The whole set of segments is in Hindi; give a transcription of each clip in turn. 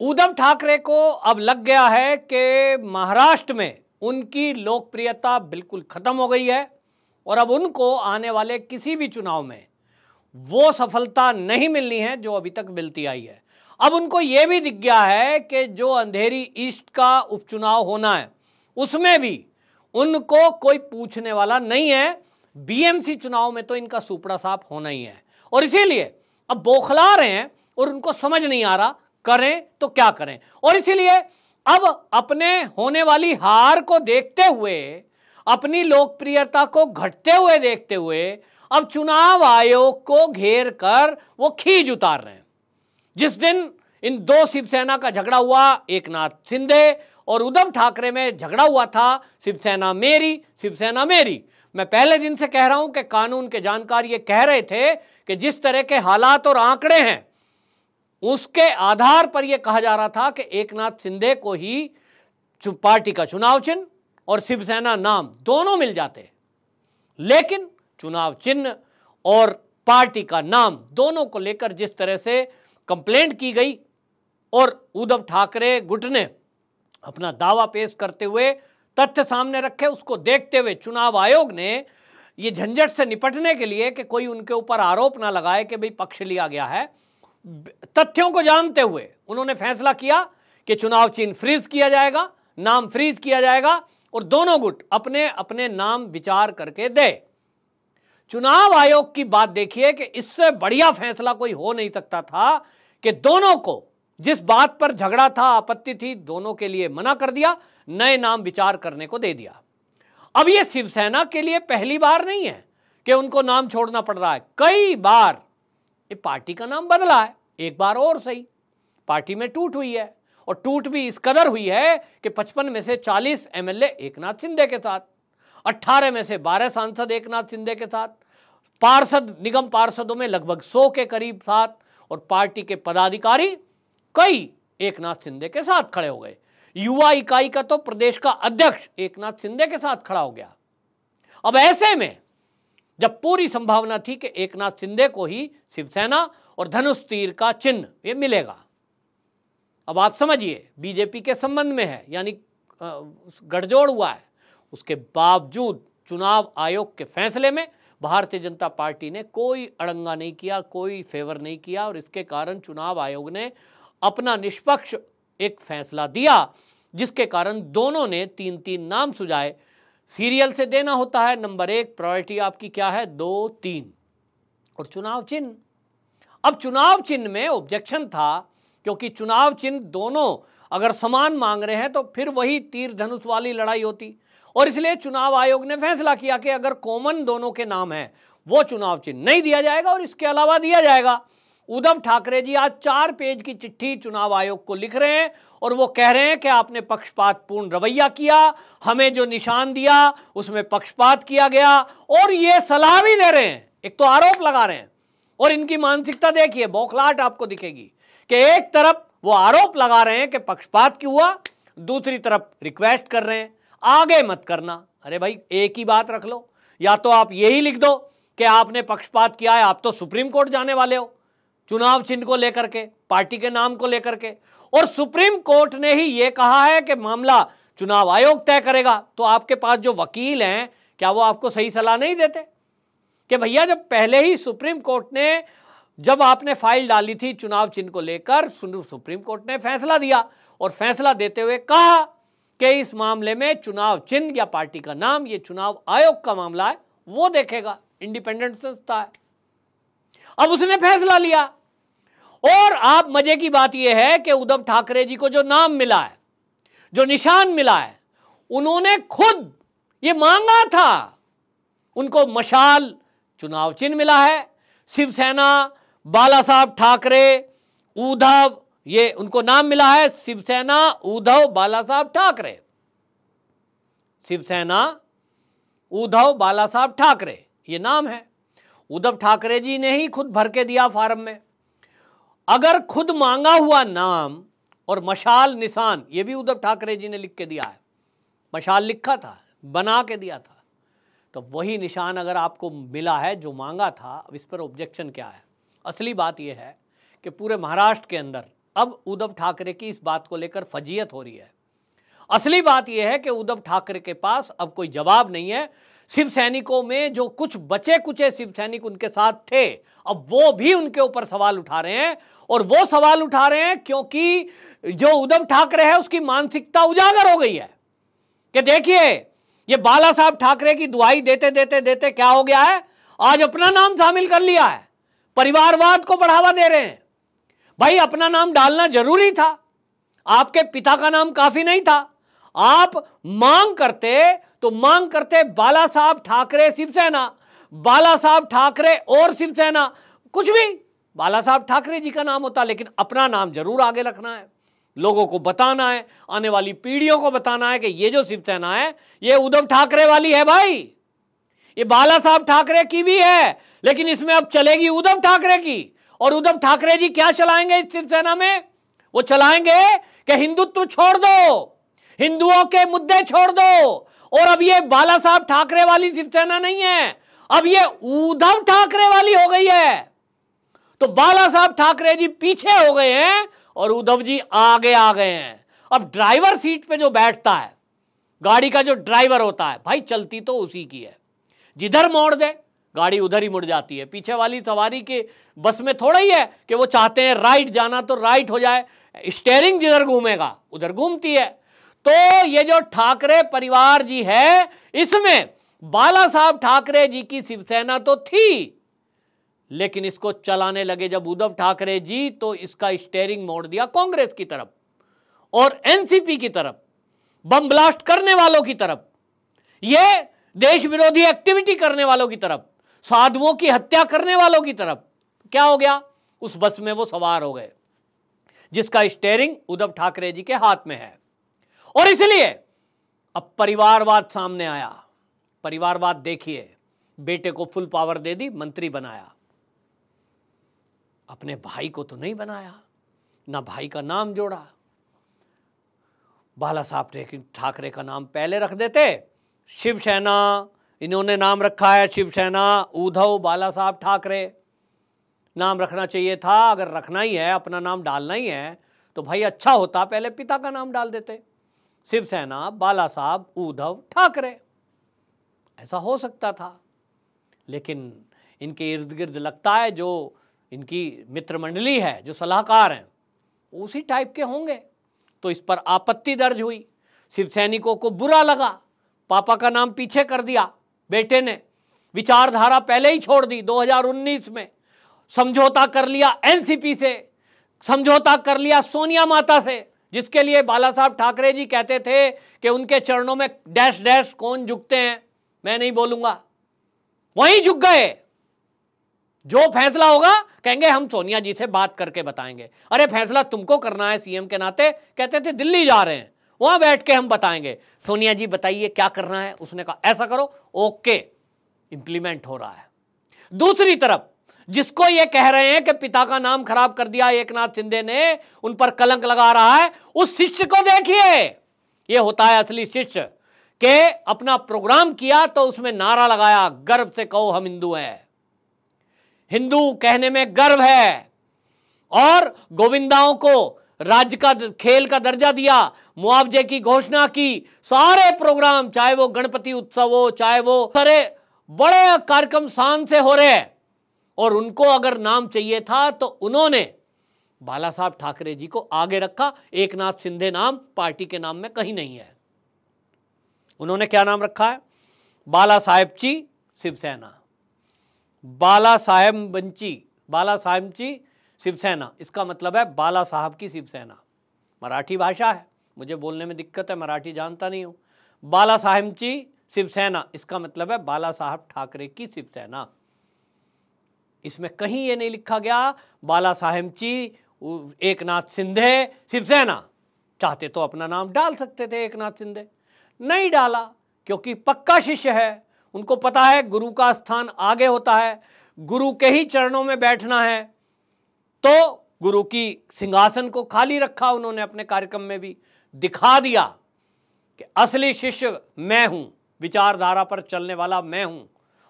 उद्धव ठाकरे को अब लग गया है कि महाराष्ट्र में उनकी लोकप्रियता बिल्कुल खत्म हो गई है और अब उनको आने वाले किसी भी चुनाव में वो सफलता नहीं मिलनी है जो अभी तक मिलती आई है अब उनको ये भी दिख गया है कि जो अंधेरी ईस्ट का उपचुनाव होना है उसमें भी उनको कोई पूछने वाला नहीं है बीएमसी चुनाव में तो इनका सुपड़ा साफ होना ही है और इसीलिए अब बौखला रहे हैं और उनको समझ नहीं आ रहा करें तो क्या करें और इसीलिए अब अपने होने वाली हार को देखते हुए अपनी लोकप्रियता को घटते हुए देखते हुए अब चुनाव आयोग को घेर कर वो खींच उतार रहे हैं जिस दिन इन दो शिवसेना का झगड़ा हुआ एक नाथ शिंदे और उद्धव ठाकरे में झगड़ा हुआ था शिवसेना मेरी शिवसेना मेरी मैं पहले दिन से कह रहा हूं कि कानून के जानकार ये कह रहे थे कि जिस तरह के हालात और आंकड़े हैं उसके आधार पर यह कहा जा रहा था कि एकनाथ शिंदे को ही पार्टी का चुनाव चिन्ह और शिवसेना नाम दोनों मिल जाते लेकिन चुनाव चिन्ह और पार्टी का नाम दोनों को लेकर जिस तरह से कंप्लेंट की गई और उद्धव ठाकरे गुट ने अपना दावा पेश करते हुए तथ्य सामने रखे उसको देखते हुए चुनाव आयोग ने यह झंझट से निपटने के लिए कि कोई उनके ऊपर आरोप ना लगाए कि भाई पक्ष लिया गया है तथ्यों को जानते हुए उन्होंने फैसला किया कि चुनाव चिन्ह फ्रीज किया जाएगा नाम फ्रीज किया जाएगा और दोनों गुट अपने अपने नाम विचार करके दे चुनाव आयोग की बात देखिए कि इससे बढ़िया फैसला कोई हो नहीं सकता था कि दोनों को जिस बात पर झगड़ा था आपत्ति थी दोनों के लिए मना कर दिया नए नाम विचार करने को दे दिया अब यह शिवसेना के लिए पहली बार नहीं है कि उनको नाम छोड़ना पड़ रहा है कई बार ये पार्टी का नाम बदला है एक बार और सही पार्टी में टूट हुई है और टूट भी इस कदर हुई है कि 55 में से 40 एमएलए एकनाथ शिंदे के साथ 18 में से 12 सांसद एकनाथ शिंदे के साथ पार्षद निगम पार्षदों में लगभग 100 के करीब साथ और पार्टी के पदाधिकारी कई एकनाथ शिंदे के साथ खड़े हो गए युवा इकाई का तो प्रदेश का अध्यक्ष एकनाथ शिंदे के साथ खड़ा हो गया अब ऐसे में जब पूरी संभावना थी कि एकनाथ शिंदे को ही शिवसेना और धनुष तीर का चिन्ह ये मिलेगा अब आप समझिए बीजेपी के संबंध में है यानी गठजोड़ हुआ है उसके बावजूद चुनाव आयोग के फैसले में भारतीय जनता पार्टी ने कोई अड़ंगा नहीं किया कोई फेवर नहीं किया और इसके कारण चुनाव आयोग ने अपना निष्पक्ष एक फैसला दिया जिसके कारण दोनों ने तीन तीन नाम सुझाए सीरियल से देना होता है नंबर एक प्रायोरिटी आपकी क्या है दो तीन और चुनाव चिन्ह अब चुनाव चिन्ह में ऑब्जेक्शन था क्योंकि चुनाव चिन्ह दोनों अगर समान मांग रहे हैं तो फिर वही तीर धनुष वाली लड़ाई होती और इसलिए चुनाव आयोग ने फैसला किया कि अगर कॉमन दोनों के नाम है वो चुनाव चिन्ह नहीं दिया जाएगा और इसके अलावा दिया जाएगा उद्धव ठाकरे जी आज चार पेज की चिट्ठी चुनाव आयोग को लिख रहे हैं और वो कह रहे हैं कि आपने पक्षपातपूर्ण रवैया किया हमें जो निशान दिया उसमें पक्षपात किया गया और ये सलाह भी दे रहे हैं एक तो आरोप लगा रहे हैं और इनकी मानसिकता देखिए बौखलाहट आपको दिखेगी कि एक तरफ वो आरोप लगा रहे हैं कि पक्षपात क्यों हुआ दूसरी तरफ रिक्वेस्ट कर रहे हैं आगे मत करना अरे भाई एक ही बात रख लो या तो आप यही लिख दो कि आपने पक्षपात किया है आप तो सुप्रीम कोर्ट जाने वाले हो चुनाव चिन्ह को लेकर के पार्टी के नाम को लेकर के और सुप्रीम कोर्ट ने ही ये कहा है कि मामला चुनाव आयोग तय करेगा तो आपके पास जो वकील हैं क्या वो आपको सही सलाह नहीं देते कि भैया जब पहले ही सुप्रीम कोर्ट ने जब आपने फाइल डाली थी चुनाव चिन्ह को लेकर सुप्रीम कोर्ट ने फैसला दिया और फैसला देते हुए कहा कि इस मामले में चुनाव चिन्ह या पार्टी का नाम ये चुनाव आयोग का मामला है वो देखेगा इंडिपेंडेंट संस्था है अब उसने फैसला लिया और आप मजे की बात यह है कि उद्धव ठाकरे जी को जो नाम मिला है जो निशान मिला है उन्होंने खुद ये मांगा था उनको मशाल चुनाव चिन्ह मिला है शिवसेना बाला साहब ठाकरे उद्धव ये उनको नाम मिला है शिवसेना उद्धव बाला साहब ठाकरे शिवसेना उद्धव बाला साहब ठाकरे ये नाम है उद्धव ठाकरे जी ने ही खुद भर के दिया फार्म में अगर खुद मांगा हुआ नाम और मशाल निशान ये भी उद्धव ठाकरे जी ने लिख के दिया है मशाल लिखा था बना के दिया था तो वही निशान अगर आपको मिला है जो मांगा था अब इस पर ऑब्जेक्शन क्या है असली बात यह है कि पूरे महाराष्ट्र के अंदर अब उद्धव ठाकरे की इस बात को लेकर फजीयत हो रही है असली बात यह है कि उद्धव ठाकरे के पास अब कोई जवाब नहीं है शिव सैनिकों में जो कुछ बचे कुचे शिव सैनिक उनके साथ थे अब वो भी उनके ऊपर सवाल उठा रहे हैं और वो सवाल उठा रहे हैं क्योंकि जो उद्धव ठाकरे है उसकी मानसिकता उजागर हो गई है कि देखिए ये बाला साहब ठाकरे की दुआई देते देते देते क्या हो गया है आज अपना नाम शामिल कर लिया है परिवारवाद को बढ़ावा दे रहे हैं भाई अपना नाम डालना जरूरी था आपके पिता का नाम काफी नहीं था आप मांग करते तो मांग करते बाला साहब ठाकरे शिवसेना बाला साहब ठाकरे और शिवसेना कुछ भी बाला साहब ठाकरे जी का नाम होता लेकिन अपना नाम जरूर आगे रखना है लोगों को बताना है आने वाली पीढ़ियों को बताना है कि ये जो शिवसेना है ये उद्धव ठाकरे वाली है भाई ये बाला साहब ठाकरे की भी है लेकिन इसमें अब चलेगी उद्धव ठाकरे की और उद्धव ठाकरे जी क्या चलाएंगे इस शिवसेना में वो चलाएंगे कि हिंदुत्व छोड़ दो हिंदुओं के मुद्दे छोड़ दो और अब ये बाला साहब ठाकरे वाली शिवसेना नहीं है अब ये उद्धव ठाकरे वाली हो गई है तो बाला साहब ठाकरे जी पीछे हो गए हैं और उद्धव जी आगे आ गए हैं अब ड्राइवर सीट पे जो बैठता है गाड़ी का जो ड्राइवर होता है भाई चलती तो उसी की है जिधर मोड़ दे गाड़ी उधर ही मुड़ जाती है पीछे वाली सवारी के बस में थोड़ा ही है कि वो चाहते हैं राइट जाना तो राइट हो जाए स्टेयरिंग जिधर घूमेगा उधर घूमती है तो ये जो ठाकरे परिवार जी है इसमें बाला साहब ठाकरे जी की शिवसेना तो थी लेकिन इसको चलाने लगे जब उद्धव ठाकरे जी तो इसका स्टेयरिंग मोड़ दिया कांग्रेस की तरफ और एनसीपी की तरफ बम ब्लास्ट करने वालों की तरफ ये देश विरोधी एक्टिविटी करने वालों की तरफ साधुओं की हत्या करने वालों की तरफ क्या हो गया उस बस में वो सवार हो गए जिसका स्टेयरिंग उद्धव ठाकरे जी के हाथ में है और इसलिए अब परिवारवाद सामने आया परिवारवाद देखिए बेटे को फुल पावर दे दी मंत्री बनाया अपने भाई को तो नहीं बनाया ना भाई का नाम जोड़ा बाला साहब ठाकरे का नाम पहले रख देते शिवसेना इन्होंने नाम रखा है शिवसेना उद्धव बाला साहब ठाकरे नाम रखना चाहिए था अगर रखना ही है अपना नाम डालना ही है तो भाई अच्छा होता पहले पिता का नाम डाल देते शिवसेना बाला साहब उद्धव ठाकरे ऐसा हो सकता था लेकिन इनके इर्द गिर्द लगता है जो इनकी मित्र मंडली है जो सलाहकार हैं उसी टाइप के होंगे तो इस पर आपत्ति दर्ज हुई शिव सैनिकों को बुरा लगा पापा का नाम पीछे कर दिया बेटे ने विचारधारा पहले ही छोड़ दी 2019 में समझौता कर लिया एनसीपी से समझौता कर लिया सोनिया माता से जिसके लिए बाला साहब ठाकरे जी कहते थे कि उनके चरणों में डैश डैश कौन झुकते हैं मैं नहीं बोलूंगा वहीं झुक गए जो फैसला होगा कहेंगे हम सोनिया जी से बात करके बताएंगे अरे फैसला तुमको करना है सीएम के नाते कहते थे दिल्ली जा रहे हैं वहां बैठ के हम बताएंगे सोनिया जी बताइए क्या करना है उसने कहा ऐसा करो ओके इंप्लीमेंट हो रहा है दूसरी तरफ जिसको ये कह रहे हैं कि पिता का नाम खराब कर दिया एक नाथ शिंदे ने उन पर कलंक लगा रहा है उस शिष्य को देखिए ये होता है असली शिष्य के अपना प्रोग्राम किया तो उसमें नारा लगाया गर्व से कहो हम हिंदू हैं हिंदू कहने में गर्व है और गोविंदाओं को राज्य का खेल का दर्जा दिया मुआवजे की घोषणा की सारे प्रोग्राम चाहे वो गणपति उत्सव हो चाहे वो सारे बड़े कार्यक्रम शान से हो रहे हैं और उनको अगर नाम चाहिए था तो उन्होंने बाला साहब ठाकरे जी को आगे रखा एक नाथ सिंधे नाम पार्टी के नाम में कहीं नहीं है उन्होंने क्या नाम रखा है बाला साहेब ची शिवसेना बाला साहेब बंची बाला साहेब ची शिवसेना इसका मतलब है बाला साहब की शिवसेना मराठी भाषा है मुझे बोलने में दिक्कत है मराठी जानता नहीं हूं बाला साहेब ची शिवसेना इसका मतलब है बाला साहब ठाकरे की शिवसेना इसमें कहीं ये नहीं लिखा गया बाला साहेब जी एक नाथ सिंधे शिवसेना चाहते तो अपना नाम डाल सकते थे एक नाथ सिंधे नहीं डाला क्योंकि पक्का शिष्य है उनको पता है गुरु का स्थान आगे होता है गुरु के ही चरणों में बैठना है तो गुरु की सिंहासन को खाली रखा उन्होंने अपने कार्यक्रम में भी दिखा दिया कि असली शिष्य मैं हूं विचारधारा पर चलने वाला मैं हूं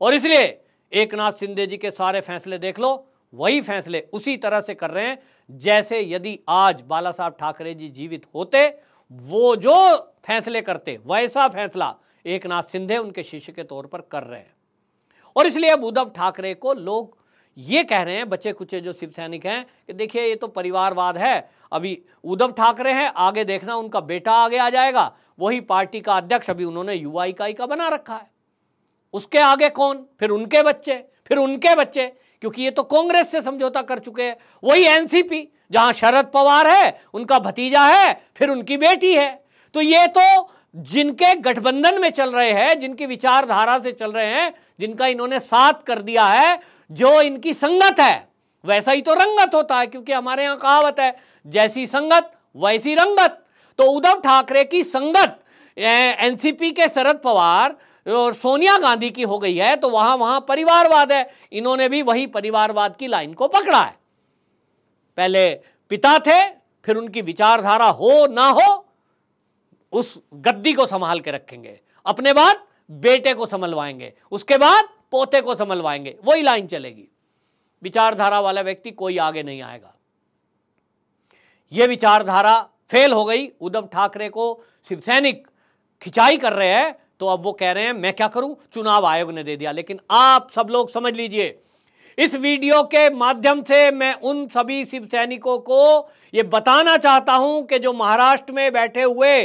और इसलिए एक नाथ शिंदे जी के सारे फैसले देख लो वही फैसले उसी तरह से कर रहे हैं जैसे यदि आज बाला साहब ठाकरे जी जीवित होते वो जो फैसले करते वैसा फैसला एक नाथ सिंधे उनके शिष्य के तौर पर कर रहे हैं और इसलिए अब उद्धव ठाकरे को लोग ये कह रहे हैं बच्चे कुचे जो शिव सैनिक हैं कि देखिए ये तो परिवारवाद है अभी उद्धव ठाकरे हैं आगे देखना उनका बेटा आगे आ जाएगा वही पार्टी का अध्यक्ष अभी उन्होंने युवा इकाई का बना रखा है उसके आगे कौन फिर उनके बच्चे फिर उनके बच्चे क्योंकि ये तो कांग्रेस से समझौता कर चुके हैं वही एनसीपी जहां शरद पवार है उनका भतीजा है फिर उनकी बेटी है तो ये तो जिनके गठबंधन में चल रहे हैं जिनकी विचारधारा से चल रहे हैं जिनका इन्होंने साथ कर दिया है जो इनकी संगत है वैसा ही तो रंगत होता है क्योंकि हमारे यहां कहावत है जैसी संगत वैसी रंगत तो उद्धव ठाकरे की संगत एनसीपी के शरद पवार और सोनिया गांधी की हो गई है तो वहां वहां परिवारवाद है इन्होंने भी वही परिवारवाद की लाइन को पकड़ा है पहले पिता थे फिर उनकी विचारधारा हो ना हो उस गद्दी को संभाल के रखेंगे अपने बाद बेटे को संभलवाएंगे उसके बाद पोते को संभलवाएंगे वही लाइन चलेगी विचारधारा वाला व्यक्ति कोई आगे नहीं आएगा यह विचारधारा फेल हो गई उद्धव ठाकरे को शिवसैनिक खिंचाई कर रहे हैं तो अब वो कह रहे हैं मैं क्या करूं चुनाव आयोग ने दे दिया लेकिन आप सब लोग समझ लीजिए इस वीडियो के माध्यम से मैं उन सभी शिव सैनिकों को ये बताना चाहता हूं कि जो महाराष्ट्र में बैठे हुए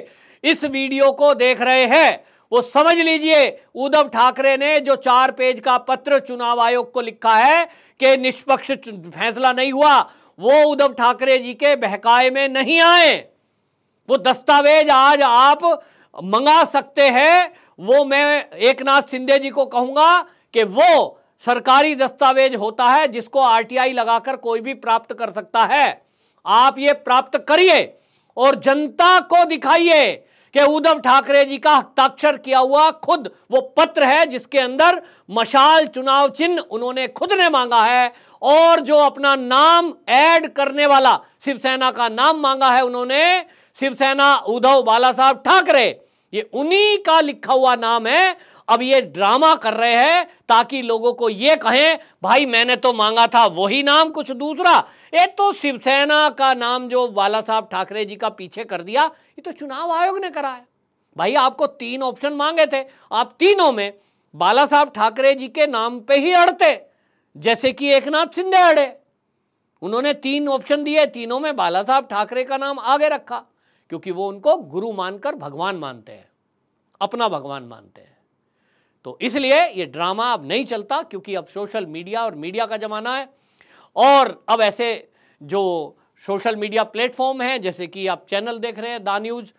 इस वीडियो को देख रहे हैं वो समझ लीजिए उद्धव ठाकरे ने जो चार पेज का पत्र चुनाव आयोग को लिखा है कि निष्पक्ष फैसला नहीं हुआ वो उद्धव ठाकरे जी के बहकाए में नहीं आए वो दस्तावेज आज आप मंगा सकते हैं वो मैं एक नाथ शिंदे जी को कहूंगा कि वो सरकारी दस्तावेज होता है जिसको आरटीआई लगाकर कोई भी प्राप्त कर सकता है आप ये प्राप्त करिए और जनता को दिखाइए कि उद्धव ठाकरे जी का हस्ताक्षर किया हुआ खुद वो पत्र है जिसके अंदर मशाल चुनाव चिन्ह उन्होंने खुद ने मांगा है और जो अपना नाम ऐड करने वाला शिवसेना का नाम मांगा है उन्होंने शिवसेना उद्धव बाला साहब ठाकरे ये उन्हीं का लिखा हुआ नाम है अब ये ड्रामा कर रहे हैं ताकि लोगों को ये कहें भाई मैंने तो मांगा था वही नाम कुछ दूसरा ये तो शिवसेना का नाम जो बाला साहब ठाकरे जी का पीछे कर दिया ये तो चुनाव आयोग ने करा है भाई आपको तीन ऑप्शन मांगे थे आप तीनों में बाला साहब ठाकरे जी के नाम पे ही अड़ते जैसे कि एक नाथ सिंधे अड़े उन्होंने तीन ऑप्शन दिए तीनों में बाला साहब ठाकरे का नाम आगे रखा क्योंकि वो उनको गुरु मानकर भगवान मानते हैं अपना भगवान मानते हैं तो इसलिए ये ड्रामा अब नहीं चलता क्योंकि अब सोशल मीडिया और मीडिया का ज़माना है और अब ऐसे जो सोशल मीडिया प्लेटफॉर्म हैं जैसे कि आप चैनल देख रहे हैं द न्यूज़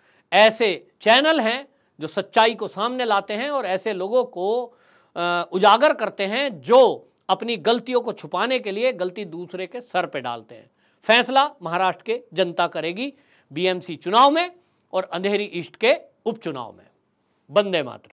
ऐसे चैनल हैं जो सच्चाई को सामने लाते हैं और ऐसे लोगों को उजागर करते हैं जो अपनी गलतियों को छुपाने के लिए गलती दूसरे के सर पे डालते हैं फैसला महाराष्ट्र के जनता करेगी बीएमसी चुनाव में और अंधेरी ईस्ट के उपचुनाव में बंदे मात्र